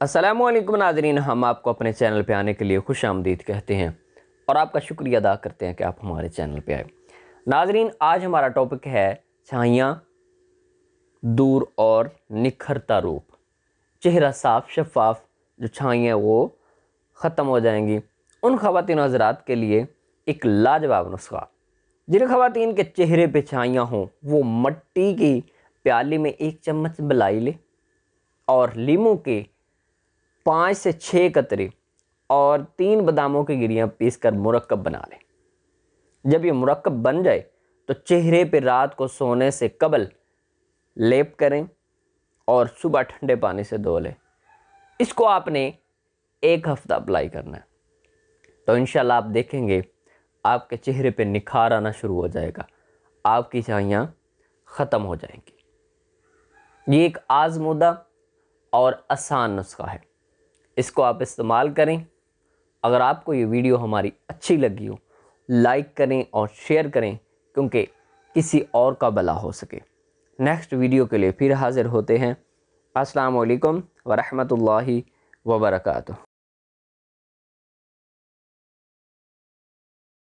असलम नाजरीन हम आपको अपने चैनल पे आने के लिए खुश आमदीद कहते हैं और आपका शुक्रिया अदा करते हैं कि आप हमारे चैनल पे आए नाजरीन आज हमारा टॉपिक है छाइयाँ दूर और निखरता रूप चेहरा साफ शफाफ जो छाइयाँ वो ख़त्म हो जाएंगी उन ख़वान हजरात के लिए एक लाजवाब नुस्खा जिन ख़वान के चेहरे पर छाइयाँ हों वो मट्टी की प्याली में एक चम्मच बलाई ले और लीमू के पाँच से छः कतरे और तीन बादामों की गिरियाँ पीस कर मुरक्कब बना लें जब ये मुरक्कब बन जाए तो चेहरे पर रात को सोने से कबल लेप करें और सुबह ठंडे पानी से धो लें इसको आपने एक हफ़्ता अप्लाई करना है तो इन आप देखेंगे आपके चेहरे पे निखार आना शुरू हो जाएगा आपकी चाहियाँ ख़त्म हो जाएंगी ये एक आजमुदा और आसान नुस्खा है इसको आप इस्तेमाल करें अगर आपको ये वीडियो हमारी अच्छी लगी हो लाइक करें और शेयर करें क्योंकि किसी और का भला हो सके नेक्स्ट वीडियो के लिए फिर हाज़िर होते हैं अस्सलाम वालेकुम वरहमतुल्लाहि वबरकू